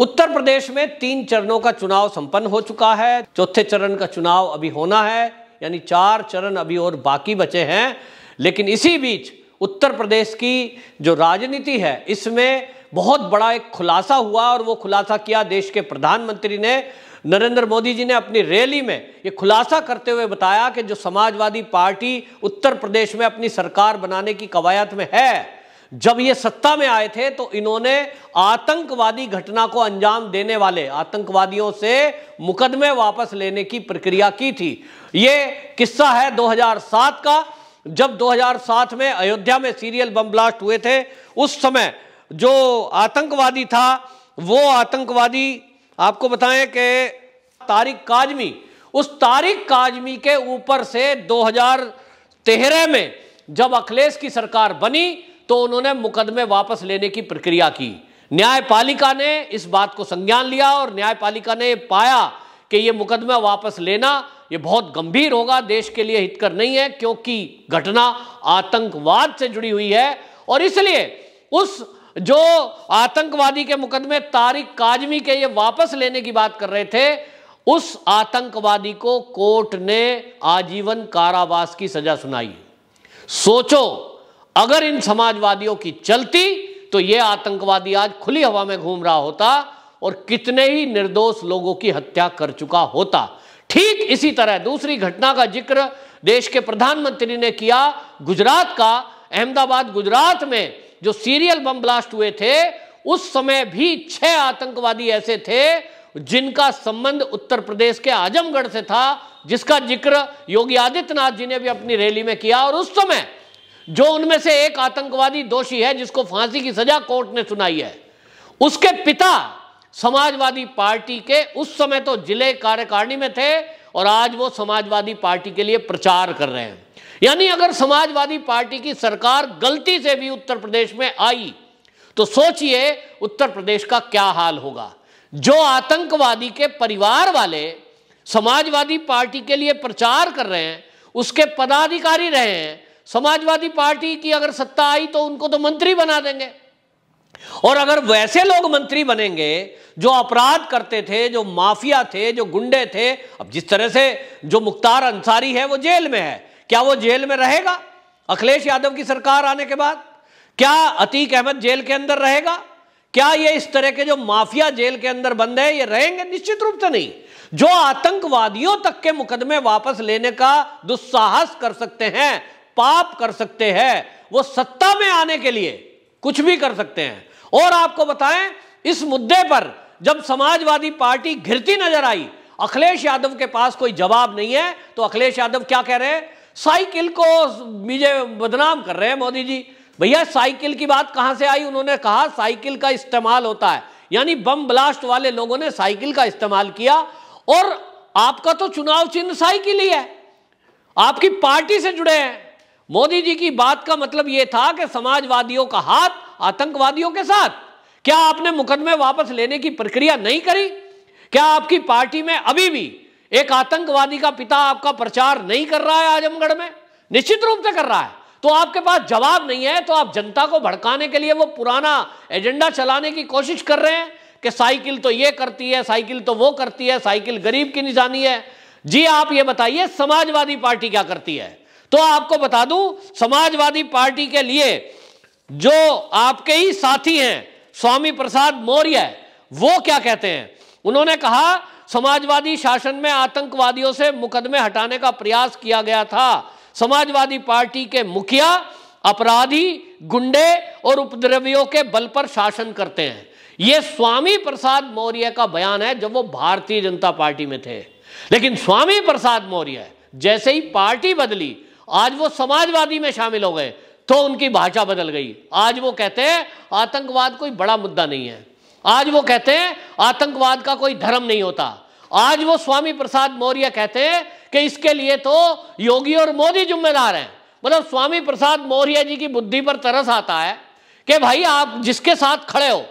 उत्तर प्रदेश में तीन चरणों का चुनाव संपन्न हो चुका है चौथे चरण का चुनाव अभी होना है यानी चार चरण अभी और बाकी बचे हैं लेकिन इसी बीच उत्तर प्रदेश की जो राजनीति है इसमें बहुत बड़ा एक खुलासा हुआ और वो खुलासा किया देश के प्रधानमंत्री ने नरेंद्र मोदी जी ने अपनी रैली में ये खुलासा करते हुए बताया कि जो समाजवादी पार्टी उत्तर प्रदेश में अपनी सरकार बनाने की कवायद में है जब ये सत्ता में आए थे तो इन्होंने आतंकवादी घटना को अंजाम देने वाले आतंकवादियों से मुकदमे वापस लेने की प्रक्रिया की थी ये किस्सा है 2007 का जब 2007 में अयोध्या में सीरियल बम ब्लास्ट हुए थे उस समय जो आतंकवादी था वो आतंकवादी आपको बताएं कि तारिक काजमी उस तारिक काजमी के ऊपर से 2013 में जब अखिलेश की सरकार बनी तो उन्होंने मुकदमे वापस लेने की प्रक्रिया की न्यायपालिका ने इस बात को संज्ञान लिया और न्यायपालिका ने पाया कि ये मुकदमा वापस लेना ये बहुत गंभीर होगा देश के लिए हितकर नहीं है क्योंकि घटना आतंकवाद से जुड़ी हुई है और इसलिए उस जो आतंकवादी के मुकदमे तारिक काजमी के ये वापस लेने की बात कर रहे थे उस आतंकवादी को कोर्ट ने आजीवन कारावास की सजा सुनाई सोचो अगर इन समाजवादियों की चलती तो यह आतंकवादी आज खुली हवा में घूम रहा होता और कितने ही निर्दोष लोगों की हत्या कर चुका होता ठीक इसी तरह दूसरी घटना का जिक्र देश के प्रधानमंत्री ने किया गुजरात का अहमदाबाद गुजरात में जो सीरियल बम ब्लास्ट हुए थे उस समय भी छह आतंकवादी ऐसे थे जिनका संबंध उत्तर प्रदेश के आजमगढ़ से था जिसका जिक्र योगी आदित्यनाथ जी ने भी अपनी रैली में किया और उस समय जो उनमें से एक आतंकवादी दोषी है जिसको फांसी की सजा कोर्ट ने सुनाई है उसके पिता समाजवादी पार्टी के उस समय तो जिले कार्यकारिणी में थे और आज वो समाजवादी पार्टी के लिए प्रचार कर रहे हैं यानी अगर समाजवादी पार्टी की सरकार गलती से भी उत्तर प्रदेश में आई तो सोचिए उत्तर प्रदेश का क्या हाल होगा जो आतंकवादी के परिवार वाले समाजवादी पार्टी के लिए प्रचार कर रहे हैं उसके पदाधिकारी रहे हैं समाजवादी पार्टी की अगर सत्ता आई तो उनको तो मंत्री बना देंगे और अगर वैसे लोग मंत्री बनेंगे जो अपराध करते थे जो माफिया थे जो गुंडे थे अब जिस तरह से जो मुख्तार अंसारी है वो जेल में है क्या वो जेल में रहेगा अखिलेश यादव की सरकार आने के बाद क्या अतीक अहमद जेल के अंदर रहेगा क्या ये इस तरह के जो माफिया जेल के अंदर बंद है ये रहेंगे निश्चित रूप से नहीं जो आतंकवादियों तक के मुकदमे वापस लेने का दुस्साहस कर सकते हैं पाप कर सकते हैं वो सत्ता में आने के लिए कुछ भी कर सकते हैं और आपको बताएं इस मुद्दे पर जब समाजवादी पार्टी घिरती नजर आई अखिलेश यादव के पास कोई जवाब नहीं है तो अखिलेश यादव क्या कह रहे हैं साइकिल को मुझे बदनाम कर रहे हैं मोदी जी भैया साइकिल की बात कहां से आई उन्होंने कहा साइकिल का इस्तेमाल होता है यानी बम ब्लास्ट वाले लोगों ने साइकिल का इस्तेमाल किया और आपका तो चुनाव चिन्ह साइकिल ही है आपकी पार्टी से जुड़े हैं मोदी जी की बात का मतलब यह था कि समाजवादियों का हाथ आतंकवादियों के साथ क्या आपने मुकदमे वापस लेने की प्रक्रिया नहीं करी क्या आपकी पार्टी में अभी भी एक आतंकवादी का पिता आपका प्रचार नहीं कर रहा है आजमगढ़ में निश्चित रूप से कर रहा है तो आपके पास जवाब नहीं है तो आप जनता को भड़काने के लिए वो पुराना एजेंडा चलाने की कोशिश कर रहे हैं कि साइकिल तो ये करती है साइकिल तो वो करती है साइकिल गरीब की निशानी है जी आप ये बताइए समाजवादी पार्टी क्या करती है तो आपको बता दूं समाजवादी पार्टी के लिए जो आपके ही साथी हैं स्वामी प्रसाद मौर्य वो क्या कहते हैं उन्होंने कहा समाजवादी शासन में आतंकवादियों से मुकदमे हटाने का प्रयास किया गया था समाजवादी पार्टी के मुखिया अपराधी गुंडे और उपद्रवियों के बल पर शासन करते हैं यह स्वामी प्रसाद मौर्य का बयान है जब वो भारतीय जनता पार्टी में थे लेकिन स्वामी प्रसाद मौर्य जैसे ही पार्टी बदली आज वो समाजवादी में शामिल हो गए तो उनकी भाषा बदल गई आज वो कहते हैं आतंकवाद कोई बड़ा मुद्दा नहीं है आज वो कहते हैं आतंकवाद का कोई धर्म नहीं होता आज वो स्वामी प्रसाद मौर्य कहते हैं कि इसके लिए तो योगी और मोदी जिम्मेदार हैं मतलब स्वामी प्रसाद मौर्य जी की बुद्धि पर तरस आता है कि भाई आप जिसके साथ खड़े हो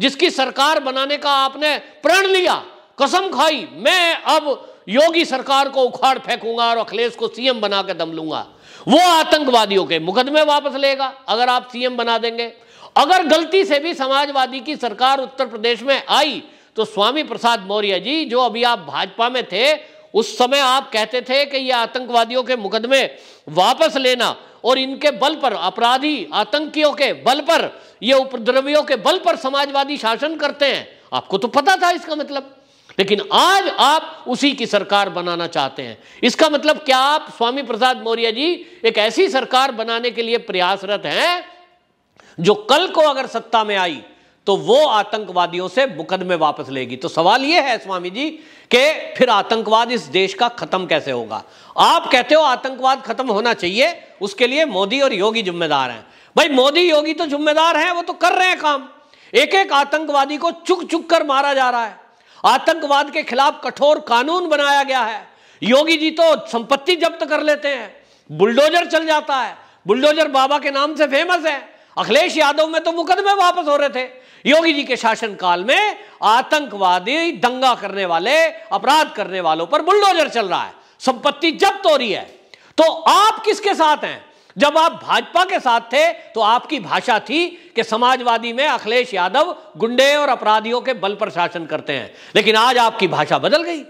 जिसकी सरकार बनाने का आपने प्रण लिया कसम खाई मैं अब योगी सरकार को उखाड़ फेंकूंगा और अखिलेश को सीएम बना के दम लूंगा वो आतंकवादियों के मुकदमे वापस लेगा अगर आप सीएम बना देंगे अगर गलती से भी समाजवादी की सरकार उत्तर प्रदेश में आई तो स्वामी प्रसाद मौर्य जी जो अभी आप भाजपा में थे उस समय आप कहते थे कि ये आतंकवादियों के मुकदमे वापस लेना और इनके बल पर अपराधी आतंकियों के बल पर ये उपद्रवियों के बल पर समाजवादी शासन करते हैं आपको तो पता था इसका मतलब लेकिन आज आप उसी की सरकार बनाना चाहते हैं इसका मतलब क्या आप स्वामी प्रसाद मौर्य जी एक ऐसी सरकार बनाने के लिए प्रयासरत हैं जो कल को अगर सत्ता में आई तो वो आतंकवादियों से मुकदमे वापस लेगी तो सवाल ये है स्वामी जी कि फिर आतंकवाद इस देश का खत्म कैसे होगा आप कहते हो आतंकवाद खत्म होना चाहिए उसके लिए मोदी और योगी जिम्मेदार हैं भाई मोदी योगी तो जिम्मेदार हैं वो तो कर रहे हैं काम एक एक आतंकवादी को चुक चुक कर मारा जा रहा है आतंकवाद के खिलाफ कठोर कानून बनाया गया है योगी जी तो संपत्ति जब्त कर लेते हैं बुलडोजर चल जाता है बुलडोजर बाबा के नाम से फेमस है अखिलेश यादव में तो मुकदमे वापस हो रहे थे योगी जी के शासनकाल में आतंकवादी दंगा करने वाले अपराध करने वालों पर बुलडोजर चल रहा है संपत्ति जब्त हो रही है तो आप किसके साथ हैं जब आप भाजपा के साथ थे तो आपकी भाषा थी कि समाजवादी में अखिलेश यादव गुंडे और अपराधियों के बल पर शासन करते हैं लेकिन आज आपकी भाषा बदल गई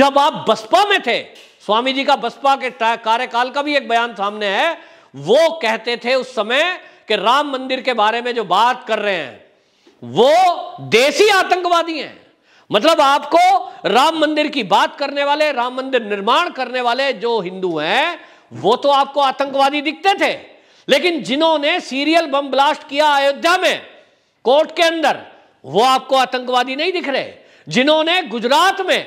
जब आप बसपा में थे स्वामी जी का बसपा के कार्यकाल का भी एक बयान सामने है वो कहते थे उस समय कि राम मंदिर के बारे में जो बात कर रहे हैं वो देसी आतंकवादी हैं मतलब आपको राम मंदिर की बात करने वाले राम मंदिर निर्माण करने वाले जो हिंदू हैं वो तो आपको आतंकवादी दिखते थे लेकिन जिन्होंने सीरियल बम ब्लास्ट किया अयोध्या में कोर्ट के अंदर वो आपको आतंकवादी नहीं दिख रहे जिन्होंने गुजरात में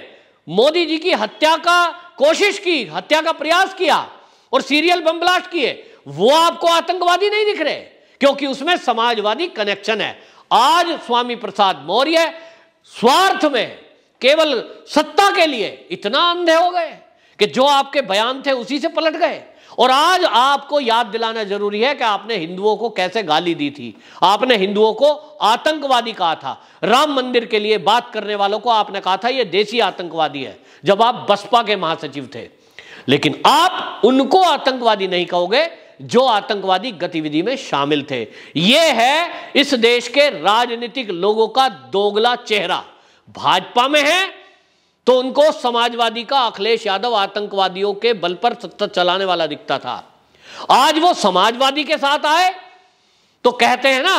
मोदी जी की हत्या का कोशिश की हत्या का प्रयास किया और सीरियल बम ब्लास्ट किए वो आपको आतंकवादी नहीं दिख रहे क्योंकि उसमें समाजवादी कनेक्शन है आज स्वामी प्रसाद मौर्य स्वार्थ में केवल सत्ता के लिए इतना अंधे हो गए कि जो आपके बयान थे उसी से पलट गए और आज आपको याद दिलाना जरूरी है कि आपने हिंदुओं को कैसे गाली दी थी आपने हिंदुओं को आतंकवादी कहा था राम मंदिर के लिए बात करने वालों को आपने कहा था यह देसी आतंकवादी है जब आप बसपा के महासचिव थे लेकिन आप उनको आतंकवादी नहीं कहोगे जो आतंकवादी गतिविधि में शामिल थे यह है इस देश के राजनीतिक लोगों का दोगला चेहरा भाजपा में है तो उनको समाजवादी का अखिलेश यादव आतंकवादियों के बल पर सत्ता चलाने वाला दिखता था आज वो समाजवादी के साथ आए तो कहते हैं ना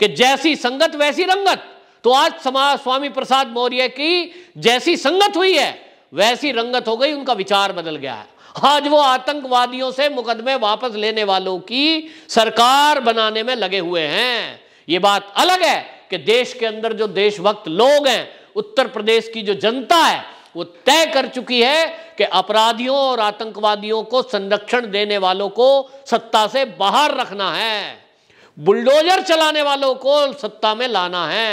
कि जैसी संगत वैसी रंगत तो आज समाज स्वामी प्रसाद मौर्य की जैसी संगत हुई है वैसी रंगत हो गई उनका विचार बदल गया है आज वो आतंकवादियों से मुकदमे वापस लेने वालों की सरकार बनाने में लगे हुए हैं ये बात अलग है कि देश के अंदर जो देशभक्त लोग हैं उत्तर प्रदेश की जो जनता है वो तय कर चुकी है कि अपराधियों और आतंकवादियों को संरक्षण देने वालों को सत्ता से बाहर रखना है बुलडोजर चलाने वालों को सत्ता में लाना है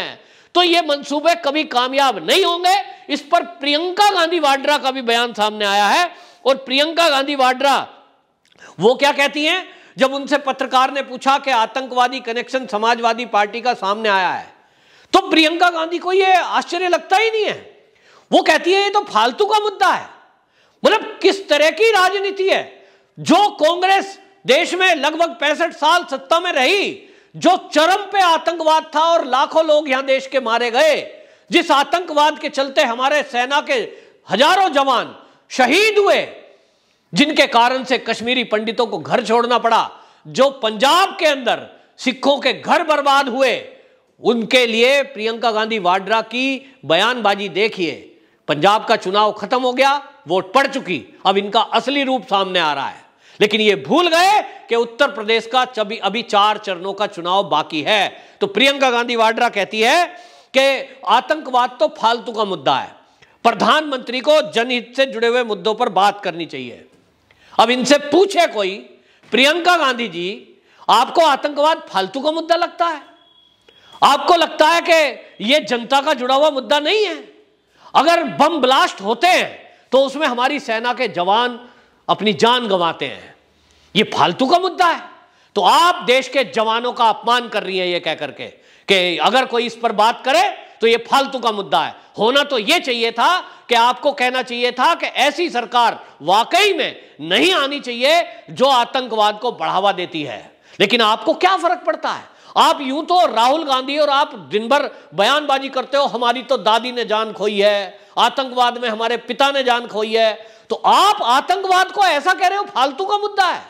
तो ये मंसूबे कभी कामयाब नहीं होंगे इस पर प्रियंका गांधी वाड्रा का भी बयान सामने आया है और प्रियंका गांधी वाड्रा वो क्या कहती हैं जब उनसे पत्रकार ने पूछा कि आतंकवादी कनेक्शन समाजवादी पार्टी का सामने आया है तो प्रियंका गांधी को यह आश्चर्य लगता ही नहीं है वो कहती है ये तो फालतू का मुद्दा है मतलब किस तरह की राजनीति है जो कांग्रेस देश में लगभग पैंसठ साल सत्ता में रही जो चरम पे आतंकवाद था और लाखों लोग यहां देश के मारे गए जिस आतंकवाद के चलते हमारे सेना के हजारों जवान शहीद हुए जिनके कारण से कश्मीरी पंडितों को घर छोड़ना पड़ा जो पंजाब के अंदर सिखों के घर बर्बाद हुए उनके लिए प्रियंका गांधी वाड्रा की बयानबाजी देखिए पंजाब का चुनाव खत्म हो गया वोट पड़ चुकी अब इनका असली रूप सामने आ रहा है लेकिन ये भूल गए कि उत्तर प्रदेश का चबी अभी चार चरणों का चुनाव बाकी है तो प्रियंका गांधी वाड्रा कहती है कि आतंकवाद तो फालतू का मुद्दा है प्रधानमंत्री को जनहित से जुड़े हुए मुद्दों पर बात करनी चाहिए अब इनसे पूछे कोई प्रियंका गांधी जी आपको आतंकवाद फालतू का मुद्दा लगता है आपको लगता है कि यह जनता का जुड़ा हुआ मुद्दा नहीं है अगर बम ब्लास्ट होते हैं तो उसमें हमारी सेना के जवान अपनी जान गंवाते हैं ये फालतू का मुद्दा है तो आप देश के जवानों का अपमान कर रही हैं ये कह करके कि अगर कोई इस पर बात करे तो ये फालतू का मुद्दा है होना तो ये चाहिए था कि आपको कहना चाहिए था कि ऐसी सरकार वाकई में नहीं आनी चाहिए जो आतंकवाद को बढ़ावा देती है लेकिन आपको क्या फर्क पड़ता है आप यूं तो राहुल गांधी और आप दिन भर बयानबाजी करते हो हमारी तो दादी ने जान खोई है आतंकवाद में हमारे पिता ने जान खोई है तो आप आतंकवाद को ऐसा कह रहे हो फालतू का मुद्दा है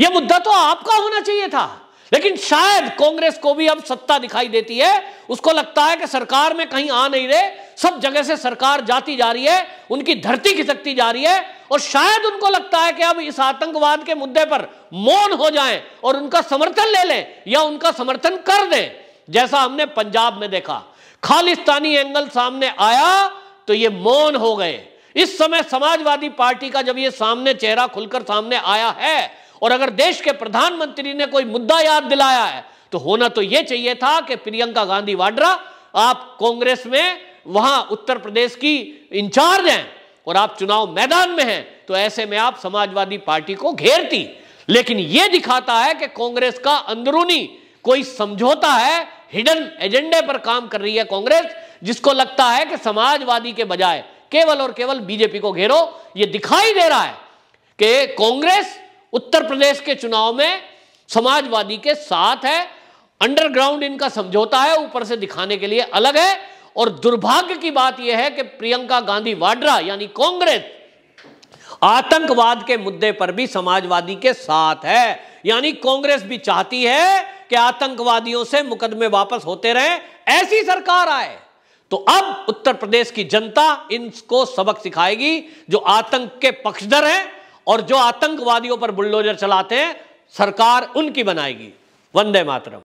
यह मुद्दा तो आपका होना चाहिए था लेकिन शायद कांग्रेस को भी अब सत्ता दिखाई देती है उसको लगता है कि सरकार में कहीं आ नहीं रहे सब जगह से सरकार जाती जा रही है उनकी धरती खिसकती जा रही है और शायद उनको लगता है कि अब इस आतंकवाद के मुद्दे पर मौन हो जाएं और उनका समर्थन ले लें या उनका समर्थन कर दें जैसा हमने पंजाब में देखा खालिस्तानी एंगल सामने आया तो ये मौन हो गए इस समय समाजवादी पार्टी का जब ये सामने चेहरा खुलकर सामने आया है और अगर देश के प्रधानमंत्री ने कोई मुद्दा याद दिलाया है तो होना तो यह चाहिए था कि प्रियंका गांधी वाड्रा आप कांग्रेस में वहां उत्तर प्रदेश की इंचार्ज हैं और आप चुनाव मैदान में हैं तो ऐसे में आप समाजवादी पार्टी को घेरती लेकिन यह दिखाता है कि कांग्रेस का अंदरूनी कोई समझौता है हिडन एजेंडे पर काम कर रही है कांग्रेस जिसको लगता है कि समाजवादी के बजाय केवल और केवल बीजेपी को घेरो यह दिखाई दे रहा है कि कांग्रेस उत्तर प्रदेश के चुनाव में समाजवादी के साथ है अंडरग्राउंड इनका समझौता है ऊपर से दिखाने के लिए अलग है और दुर्भाग्य की बात यह है कि प्रियंका गांधी वाड्रा यानी कांग्रेस आतंकवाद के मुद्दे पर भी समाजवादी के साथ है यानी कांग्रेस भी चाहती है कि आतंकवादियों से मुकदमे वापस होते रहे ऐसी सरकार आए तो अब उत्तर प्रदेश की जनता इनको सबक सिखाएगी जो आतंक के पक्षधर हैं और जो आतंकवादियों पर बुलडोजर चलाते हैं सरकार उनकी बनाएगी वंदे मातरम